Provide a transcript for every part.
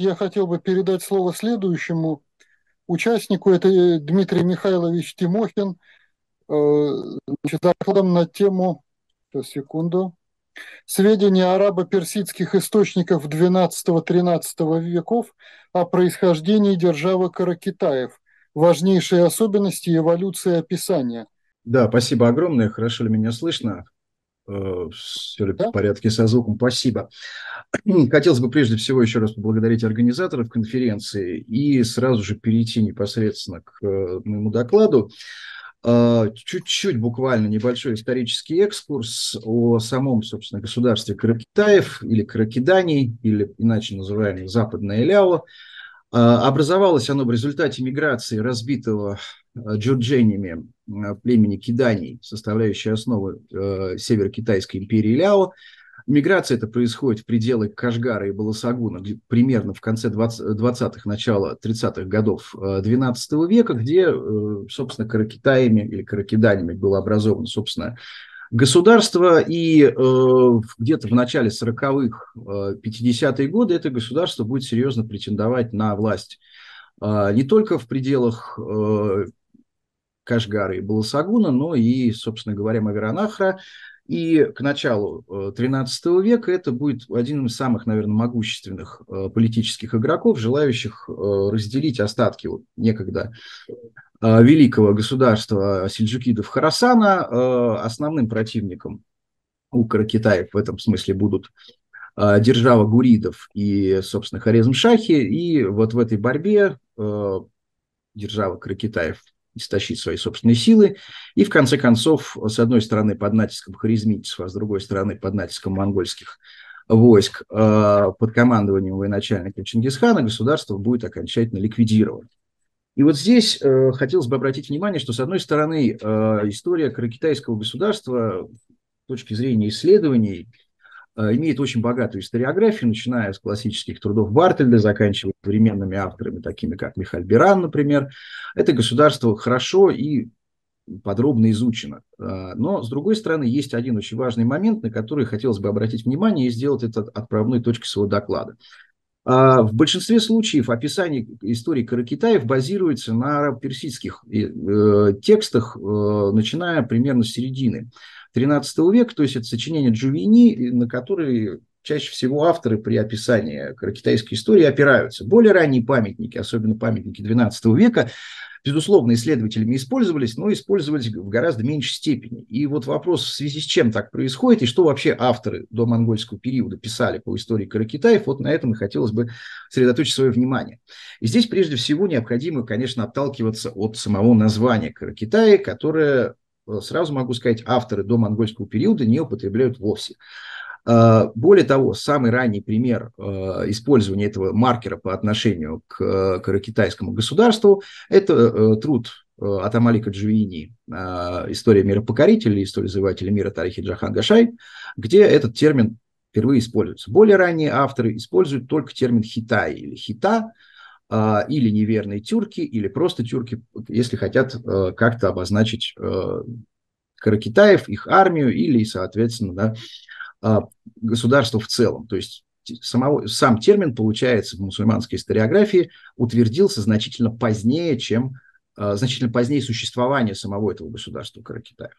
я хотел бы передать слово следующему участнику. Это э, Дмитрий Михайлович Тимохин. Э, значит, докладом на тему... Сейчас, секунду. Сведения арабо-персидских источников XII-XIII веков о происхождении державы Каракитаев, важнейшие особенности эволюции описания. Да, спасибо огромное, хорошо ли меня слышно. Э, все ли в порядке со звуком, спасибо. Хотелось бы прежде всего еще раз поблагодарить организаторов конференции и сразу же перейти непосредственно к э, моему докладу. А, чуть-чуть, буквально небольшой исторический экскурс о самом, собственно, государстве Каракитаев или Каракиданий, или иначе называемое Западное Ляо. А, образовалось оно в результате миграции разбитого Э, джурдженями э, племени киданий, составляющей основу э, северо империи Ляо. Миграция это происходит в пределы Кашгара и Баласагуна, где, примерно в конце 20-х, 20 начало 30-х годов 12 э, -го века, где, э, собственно, каракитаями или каракиданиями было образовано, собственно, государство, и э, где-то в начале 40-х, 50-е годы это государство будет серьезно претендовать на власть а, не только в пределах Кашгары и Баласагуна, но ну и, собственно говоря, Маверанахра. И к началу XIII э, века это будет один из самых, наверное, могущественных э, политических игроков, желающих э, разделить остатки вот некогда великого государства сельджукидов Харасана. Основным противником у китаев в этом смысле будут держава гуридов и, собственно, Хорезм-Шахи. И вот в этой борьбе держава Кракитаев истощить свои собственные силы. И, в конце концов, с одной стороны, под натиском харизмитисов, а с другой стороны, под натиском монгольских войск э, под командованием военачальника Чингисхана государство будет окончательно ликвидировано. И вот здесь э, хотелось бы обратить внимание, что, с одной стороны, э, история китайского государства с точки зрения исследований Э, имеет очень богатую историографию, начиная с классических трудов Бартельда, заканчивая современными авторами, такими как Михаил Биран, например. Это государство хорошо и подробно изучено. Э, но, с другой стороны, есть один очень важный момент, на который хотелось бы обратить внимание и сделать это отправной точкой своего доклада. Э, в большинстве случаев описание истории Каракитаев базируется на персидских текстах, начиная примерно с середины XIII века, то есть это сочинение Джувини, на которые чаще всего авторы при описании китайской истории опираются. Более ранние памятники, особенно памятники XII века, безусловно, исследователями использовались, но использовались в гораздо меньшей степени. И вот вопрос, в связи с чем так происходит, и что вообще авторы до монгольского периода писали по истории Каракитаев, вот на этом и хотелось бы сосредоточить свое внимание. И здесь прежде всего необходимо, конечно, отталкиваться от самого названия Каракитая, которое сразу могу сказать, авторы до монгольского периода не употребляют вовсе. А, более того, самый ранний пример а, использования этого маркера по отношению к каракитайскому государству – это э, труд Атамалика э, Джуини а, «История мира покорителей», «История завоевателя мира» Тарихи Джахан где этот термин впервые используется. Более ранние авторы используют только термин «хитай» или «хита», а, или неверные тюрки, или просто тюрки, если хотят э, как-то обозначить э, Каракитаев, их армию или, соответственно, да, а, государство в целом. То есть самого, сам термин, получается, в мусульманской историографии утвердился значительно позднее, чем а, значительно позднее существования самого этого государства Каракитаев.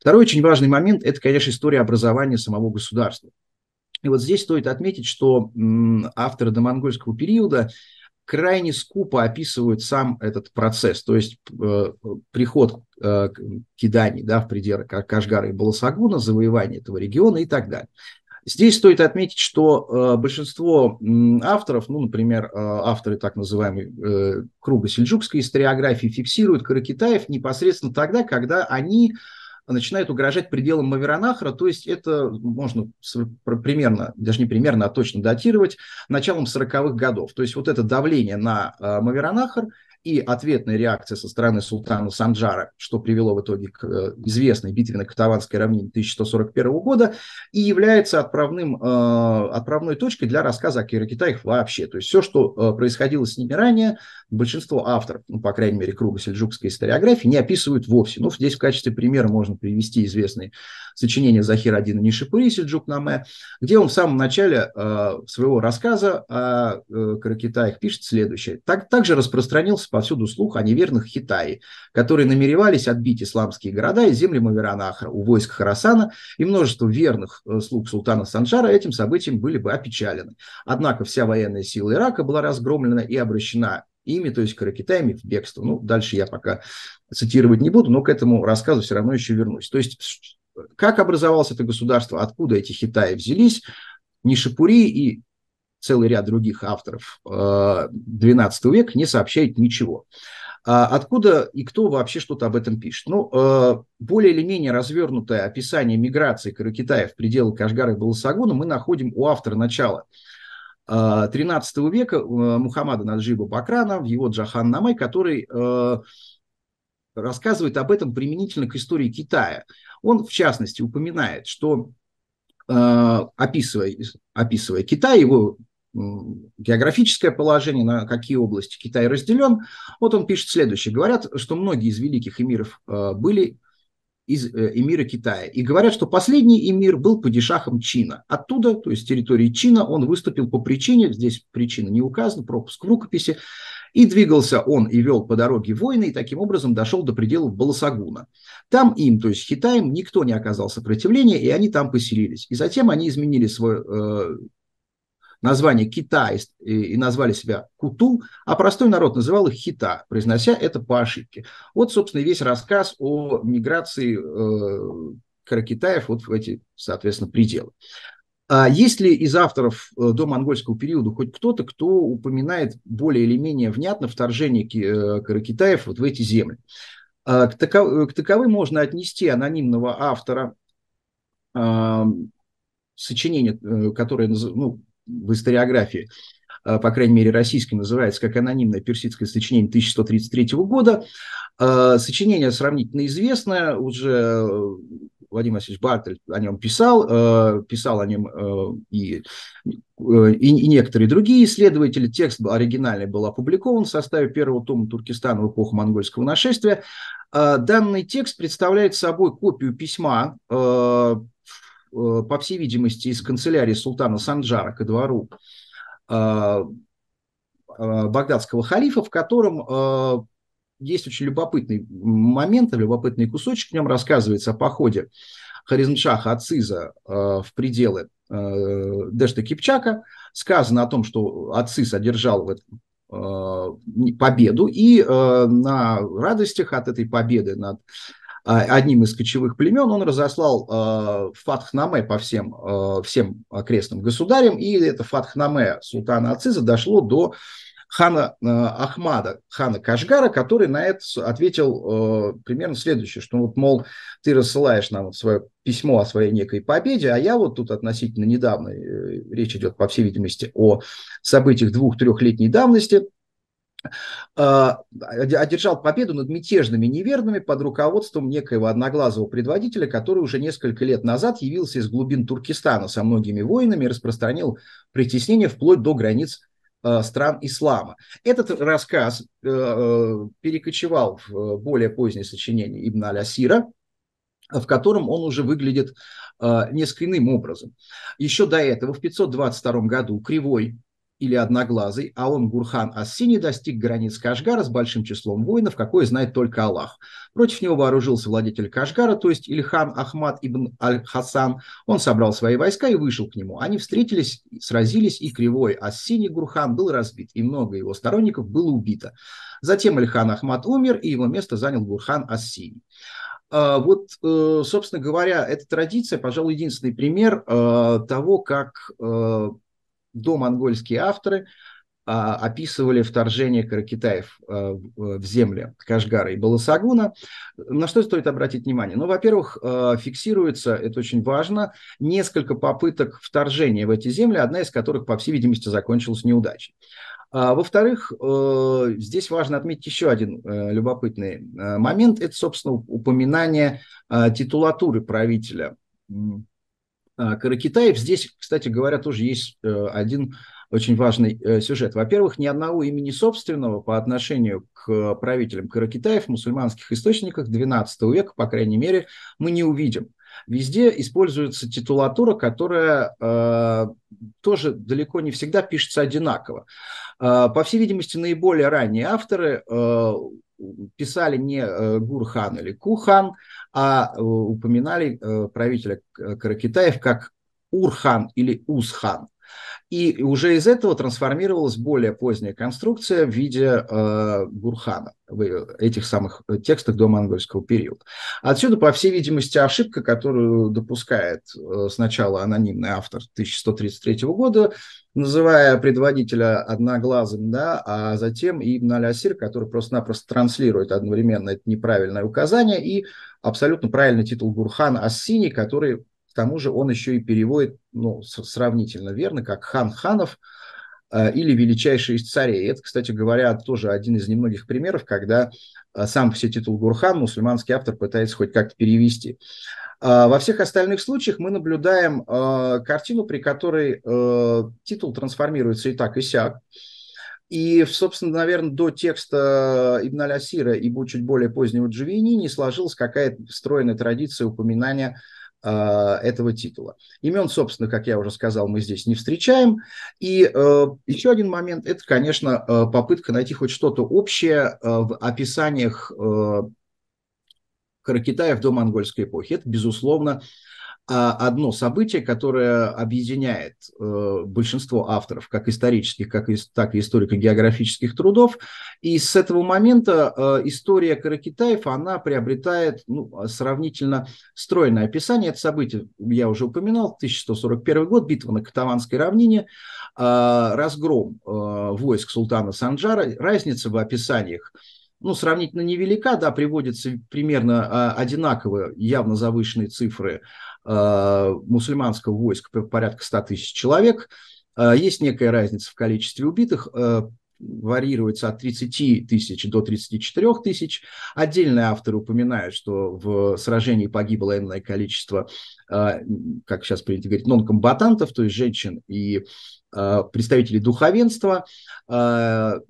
Второй очень важный момент – это, конечно, история образования самого государства. И вот здесь стоит отметить, что авторы домонгольского периода – крайне скупо описывают сам этот процесс, то есть э, приход э, киданий да, в пределы Кашгара и Баласагуна, завоевание этого региона и так далее. Здесь стоит отметить, что э, большинство авторов, ну, например, э, авторы так называемой э, круга сельджукской историографии фиксируют каракитаев непосредственно тогда, когда они начинает угрожать пределам Маверанахра, то есть это можно примерно, даже не примерно, а точно датировать началом 40-х годов. То есть вот это давление на э, Маверанахар – и ответная реакция со стороны султана Санджара, что привело в итоге к э, известной битве на Катаванской равнине 1141 года, и является отправным, э, отправной точкой для рассказа о киро вообще. То есть все, что э, происходило с ними ранее, большинство авторов, ну, по крайней мере, круга сельджукской историографии, не описывают вовсе. Ну, здесь в качестве примера можно привести известные сочинение Захира Адина Нишипури «Сельджук Наме», где он в самом начале своего рассказа о Киро-Китаях пишет следующее. Так, также распространился повсюду слух о неверных Хитае, которые намеревались отбить исламские города и земли Маверанахра у войск Харасана, и множество верных э, слуг султана Санджара этим событием были бы опечалены. Однако вся военная сила Ирака была разгромлена и обращена ими, то есть каракитаями, в бегство. Ну, дальше я пока цитировать не буду, но к этому рассказу все равно еще вернусь. То есть, как образовалось это государство, откуда эти хитаи взялись, Нишапури и целый ряд других авторов XII э, века, не сообщает ничего. А откуда и кто вообще что-то об этом пишет? Ну, э, более или менее развернутое описание миграции Каракитая в пределы Кашгара и Баласагона мы находим у автора начала XIII э, века Мухаммада Наджиба Бакрана в его Джахан Намай, который рассказывает об этом применительно к истории Китая. Он, в частности, упоминает, что описывая, описывая Китай, его географическое положение, на какие области Китай разделен. Вот он пишет следующее. Говорят, что многие из великих эмиров э, были из э, эмира Китая. И говорят, что последний эмир был падишахом Чина. Оттуда, то есть территории Чина, он выступил по причине, здесь причина не указана, пропуск в рукописи, и двигался он и вел по дороге войны, и таким образом дошел до пределов Баласагуна. Там им, то есть Китаем, никто не оказал сопротивления, и они там поселились. И затем они изменили свой э, название Китай и, и назвали себя куту, а простой народ называл их хита, произнося это по ошибке. Вот, собственно, и весь рассказ о миграции э, каракитаев вот в эти, соответственно, пределы. А есть ли из авторов э, до монгольского периода хоть кто-то, кто упоминает более или менее внятно вторжение э, каракитаев вот в эти земли? А к, таков, к таковым можно отнести анонимного автора э, сочинение, которое, ну, в историографии, э, по крайней мере, российский, называется как анонимное персидское сочинение 1133 года. Э, сочинение сравнительно известное, уже э, Владимир Васильевич Бартель о нем писал, писал о нем и, и, и некоторые другие исследователи. Текст оригинальный был опубликован в составе первого тома Туркестана в эпоху монгольского нашествия. Данный текст представляет собой копию письма, Э, по всей видимости, из канцелярии султана Санджара ко двору э, э, багдадского халифа, в котором есть очень любопытный момент, любопытный кусочек, в нем рассказывается о походе Харизмшаха Ациза в пределы Дэшта Кипчака. Сказано о том, что Ациз одержал в этом победу, и на радостях от этой победы над а, одним из кочевых племен, он разослал а, Фатхнаме по всем, а, всем окрестным государям, и это Фатхнаме султана Ациза дошло до хана Ахмада, хана Кашгара, который на это ответил примерно следующее, что вот, мол, ты рассылаешь нам свое письмо о своей некой победе, а я вот тут относительно недавно, э, речь идет, по всей видимости, о событиях двух-трехлетней давности, Э, а, одержал победу над мятежными неверными под руководством некоего одноглазого предводителя, который уже несколько лет назад явился из глубин Туркестана со многими воинами и распространил притеснение вплоть до границ э, стран ислама. Этот рассказ э, перекочевал в более позднее сочинение Ибн Аль-Асира, в котором он уже выглядит несколько иным образом. Еще до этого, в 522 году, Кривой, или Одноглазый, а он, Гурхан Ассини, достиг границ Кашгара с большим числом воинов, какое знает только Аллах. Против него вооружился владетель Кашгара, то есть Ильхан Ахмад ибн Аль-Хасан. Он собрал свои войска и вышел к нему. Они встретились, сразились, и кривой Ассини Гурхан был разбит, и много его сторонников было убито. Затем Ильхан Ахмад умер, и его место занял Гурхан Ассини. А, вот, э, собственно говоря, эта традиция, пожалуй, единственный пример э, того, как э, домонгольские авторы а, описывали вторжение каракитаев а, в земли Кашгара и Баласагуна. На что стоит обратить внимание? Ну, во-первых, а, фиксируется, это очень важно, несколько попыток вторжения в эти земли, одна из которых, по всей видимости, закончилась неудачей. А, во-вторых, э, здесь важно отметить еще один э, любопытный э, момент. Это, собственно, упоминание титулатуры правителя Э, Каракитаев. Здесь, кстати говоря, тоже есть э, один очень важный э, сюжет. Во-первых, ни одного имени собственного по отношению к правителям Каракитаев в мусульманских источниках XII века, по крайней мере, мы не увидим везде используется титулатура, которая э, тоже далеко не всегда пишется одинаково. Э, по всей видимости, наиболее ранние авторы э, писали не э, Гурхан или Кухан, а э, упоминали э, правителя Каракитаев как Урхан или Усхан. И уже из этого трансформировалась более поздняя конструкция в виде э, Гурхана в этих самых э, текстах до монгольского периода. Отсюда, по всей видимости, ошибка, которую допускает э, сначала анонимный автор 1133 года, называя предводителя одноглазым, да, а затем и Ибн Асир, который просто-напросто транслирует одновременно это неправильное указание и абсолютно правильный титул Гурхан Ассини, который к тому же он еще и переводит ну, сравнительно верно, как хан ханов э, или величайший из царей. Это, кстати говоря, тоже один из немногих примеров, когда э, сам все титул Гурхан мусульманский автор пытается хоть как-то перевести. Э, во всех остальных случаях мы наблюдаем картину, при которой титул трансформируется и так, и сяк. И, собственно, наверное, до текста Ибн Алясира и чуть более позднего Джавини не сложилась какая-то встроенная традиция упоминания а, этого титула. Имен, собственно, как я уже сказал, мы здесь не встречаем. И э, еще один момент – это, конечно, э, попытка найти хоть что-то общее э, в описаниях э, Каракитаев до монгольской эпохи. Это, безусловно, а, одно событие, которое объединяет э, большинство авторов, как исторических, как и, так и историко-географических трудов. И с этого момента э, история Каракитаев, она приобретает ну, сравнительно стройное описание. Это событие, я уже упоминал, 1141 год, битва на Катаванской равнине, а, разгром э, войск султана Санджара. Разница в описаниях ну, сравнительно невелика, да, приводятся примерно а, одинаковые, явно завышенные цифры – Э, мусульманского войска порядка 100 тысяч человек. Э, есть некая разница в количестве убитых. Э, варьируется от 30 тысяч до 34 тысяч. Отдельные авторы упоминают, что в сражении погибло энное количество, э, как сейчас принято говорить, нонкомбатантов, то есть женщин и э, представителей духовенства. Э,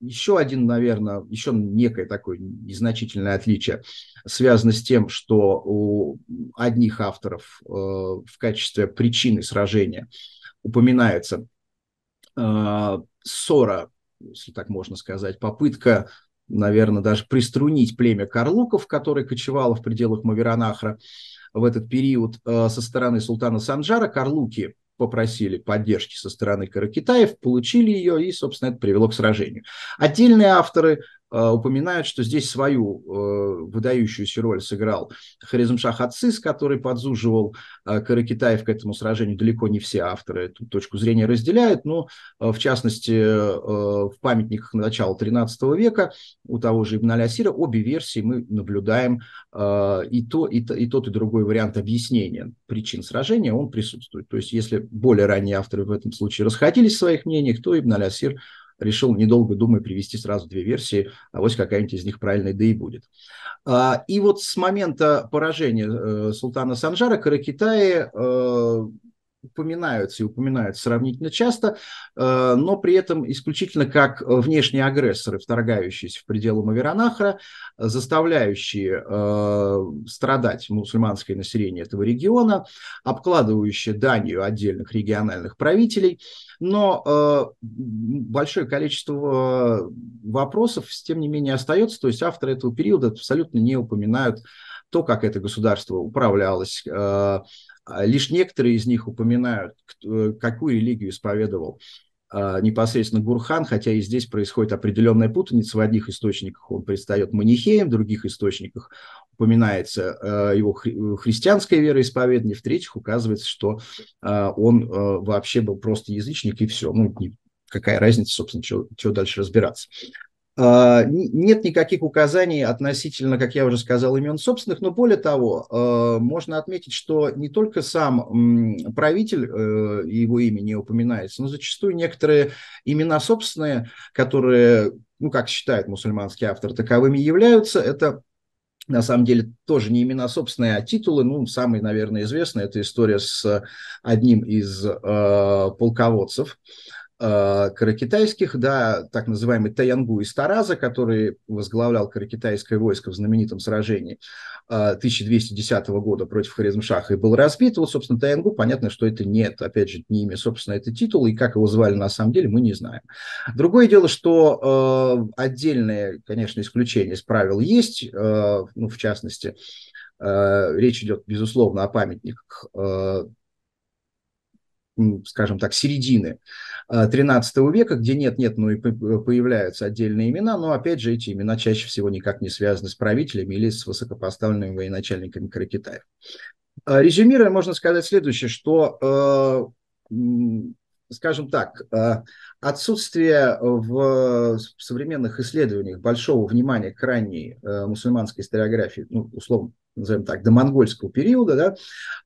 еще один, наверное, еще некое такое незначительное отличие связано с тем, что у одних авторов в качестве причины сражения упоминается ссора если так можно сказать, попытка, наверное, даже приструнить племя карлуков, которое кочевало в пределах Маверанахра в этот период э, со стороны султана Санджара. Карлуки попросили поддержки со стороны Каракитаев, получили ее, и, собственно, это привело к сражению. Отдельные авторы а, упоминают, что здесь свою э, выдающуюся роль сыграл Харизмшах Ацис, который подзуживал э, Каракитаев к этому сражению. Далеко не все авторы эту точку зрения разделяют, но э, в частности в памятниках начала XIII века у того же Ибн Алясира обе версии мы наблюдаем и, то, и, то, и тот, и другой вариант объяснения причин сражения, он присутствует. То есть если более ранние авторы в этом случае расходились в своих мнениях, то Ибн Алясир решил, недолго думая, привести сразу две версии, а вот какая-нибудь из них правильная, да и будет. А, и вот с момента поражения э, султана Санжара Каракитае э, упоминаются и упоминаются сравнительно часто, э, но при этом исключительно как внешние агрессоры, вторгающиеся в пределы Маверанахра, заставляющие э, страдать мусульманское население этого региона, обкладывающие данью отдельных региональных правителей. Но э, большое количество вопросов, тем не менее, остается. То есть авторы этого периода абсолютно не упоминают то, как это государство управлялось, а лишь некоторые из них упоминают, какую религию исповедовал а, непосредственно Гурхан, хотя и здесь происходит определенная путаница. В одних источниках он предстает манихеем, в других источниках упоминается а, его хри- христианское вероисповедание, в третьих указывается, что он вообще был просто язычник и все. Ну, какая разница, собственно, что дальше разбираться. А, нет никаких указаний относительно, как я уже сказал, имен собственных, но более того, э, можно отметить, что не только сам правитель, э, его имя не упоминается, но зачастую некоторые имена собственные, которые, ну, как считает мусульманский автор, таковыми являются, это на самом деле тоже не имена собственные, а титулы. Ну, самый, наверное, известный – это история с одним из э, полководцев, э, Э, каракитайских, да, так называемый Таянгу из Тараза, который возглавлял каракитайское войско в знаменитом сражении 1210 э, года против Харизмшаха и был разбит. Вот, собственно, Таянгу, понятно, что это нет, опять же, не имя, собственно, это титул, и как его звали на самом деле, мы не знаем. Другое дело, что э, отдельные, конечно, исключения из правил есть, э, ну, в частности, э, речь идет, безусловно, о памятниках э, скажем так, середины 13 э, века, где нет-нет, ну и э, появляются отдельные имена, но, опять же, эти имена чаще всего никак не связаны с правителями или с высокопоставленными военачальниками Каракитая. Э, резюмируя, можно сказать следующее, что, скажем так, отсутствие в современных исследованиях большого внимания к ранней мусульманской историографии, ну, условно, назовем так, до монгольского периода, да,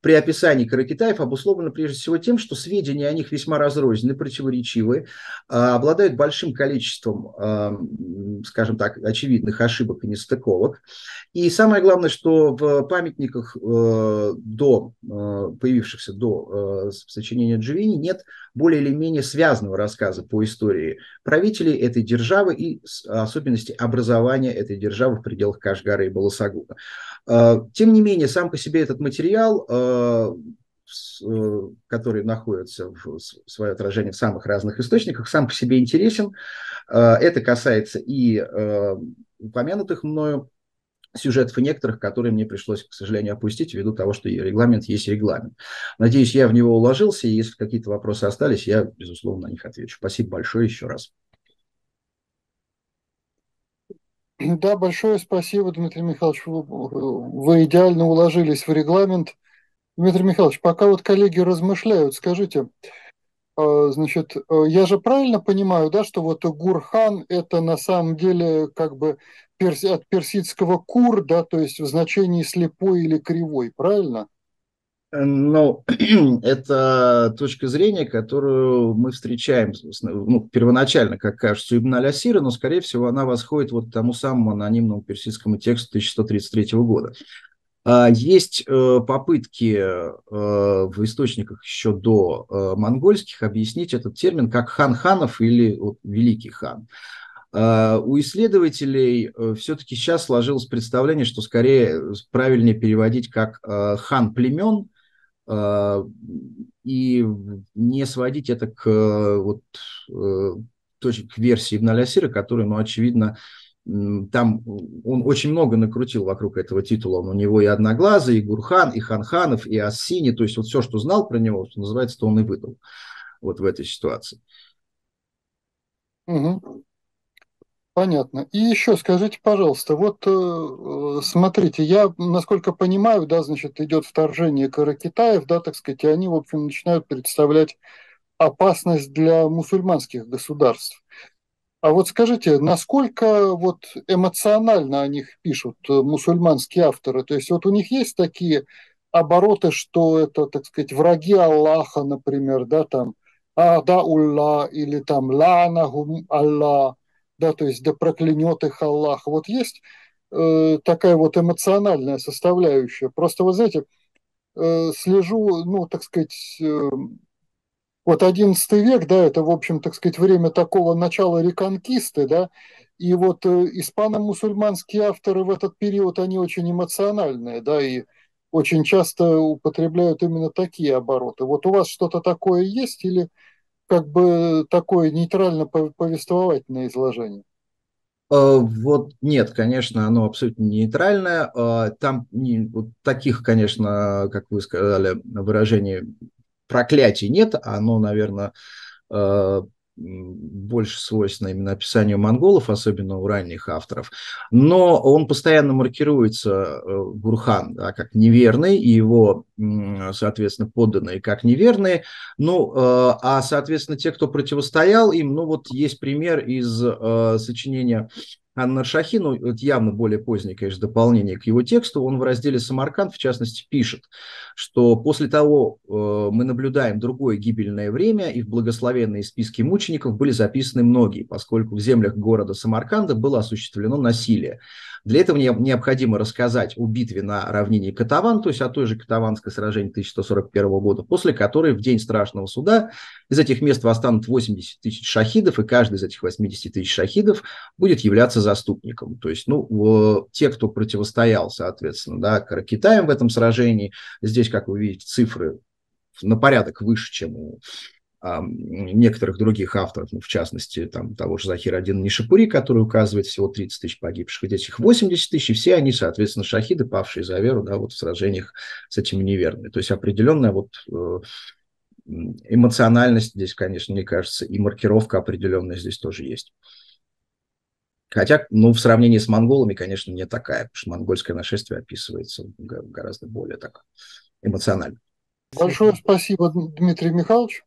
при описании каракитаев обусловлено прежде всего тем, что сведения о них весьма разрознены, противоречивы, а, обладают большим количеством, а, скажем так, очевидных ошибок и нестыковок. И самое главное, что в памятниках э, до, э, появившихся до э, сочинения Дживини нет более или менее связанного рассказа по истории правителей этой державы и особенности образования этой державы в пределах Кашгары и Баласагуна. Тем не менее, сам по себе этот материал, э, э, который находится в свое отражение в самых разных источниках, сам по себе интересен. Э, это касается и упомянутых мною сюжетов и некоторых, которые мне пришлось, к сожалению, опустить ввиду того, что регламент есть регламент. Надеюсь, я в него уложился, и если какие-то вопросы остались, я, безусловно, на них отвечу. Спасибо большое еще раз. Да, большое спасибо, Дмитрий Михайлович. Вы, вы идеально уложились в регламент. Дмитрий Михайлович, пока вот коллеги размышляют, скажите, а, значит, э, я же правильно понимаю, да, что вот Гурхан – это на самом деле как бы перс, от персидского кур, да, то есть в значении слепой или кривой, правильно? Ну, это точка зрения, которую мы встречаем ну, первоначально, как кажется, Ибн Аль-Асира, но, скорее всего, она восходит вот к тому самому анонимному персидскому тексту 1133 года. А, есть э, попытки э, в источниках еще до э, монгольских объяснить этот термин как хан ханов или вот, великий хан. А, у исследователей все-таки сейчас сложилось представление, что скорее правильнее переводить как хан племен, а, и не сводить это к, э, вот, э, к версии Ибн Алясира, который, ну, очевидно, там он очень много накрутил вокруг этого титула. Он у него и Одноглазый, и Гурхан, и Ханханов, и Ассини. То есть вот все, что знал про него, что называется, то он и выдал вот в этой ситуации. Угу. Понятно. И еще скажите, пожалуйста, вот э, э, смотрите, я, насколько понимаю, да, значит, идет вторжение Каракитаев, да, так сказать, и они, в общем, начинают представлять опасность для мусульманских государств. А вот скажите, насколько вот эмоционально о них пишут э, мусульманские авторы? То есть вот у них есть такие обороты, что это, так сказать, враги Аллаха, например, да, там, Ада Улла или там Лана Аллах, да, то есть да проклянет их Аллах. Вот есть э, такая вот эмоциональная составляющая. Просто, вы знаете, э, слежу, ну, так сказать, э, вот 11 век, да, это, в общем, так сказать, время такого начала реконкисты, да, и вот э, испано-мусульманские авторы в этот период, они очень эмоциональные, да, и очень часто употребляют именно такие обороты. Вот у вас что-то такое есть или как бы такое нейтрально-повествовательное изложение? Э, вот нет, конечно, оно абсолютно нейтральное. Э, там вот таких, конечно, как вы сказали, выражений проклятий нет. Оно, наверное, э, больше свойственно именно описанию монголов, особенно у ранних авторов, но он постоянно маркируется, э, Гурхан, да, как неверный, и его, соответственно, подданные как неверные, ну, э, а, соответственно, те, кто противостоял им, ну, вот есть пример из э, сочинения Анна Шахи, ну, это явно более позднее, конечно, дополнение к его тексту, он в разделе «Самарканд», в частности, пишет, что после того э, мы наблюдаем другое гибельное время, и в благословенные списки мучеников были записаны многие, поскольку в землях города Самарканда было осуществлено насилие. Для этого не, необходимо рассказать о битве на равнине Катаван, то есть о той же Катаванской сражении 1141 года, после которой в день страшного суда из этих мест восстанут 80 тысяч шахидов, и каждый из этих 80 тысяч шахидов будет являться заступником. То есть, ну, те, кто противостоял, соответственно, да, Китаем в этом сражении, здесь, как вы видите, цифры на порядок выше, чем у некоторых других авторов, ну, в частности, там, того же Захира Один Нишапури, который указывает всего 30 тысяч погибших, и этих 80 тысяч, все они, соответственно, шахиды, павшие за веру, да, вот в сражениях с этими неверными. То есть определенная вот э, эмоциональность здесь, конечно, мне кажется, и маркировка определенная здесь тоже есть. Хотя, ну, в сравнении с монголами, конечно, не такая, потому что монгольское нашествие описывается гораздо более так эмоционально. Большое спасибо, Дмитрий Михайлович.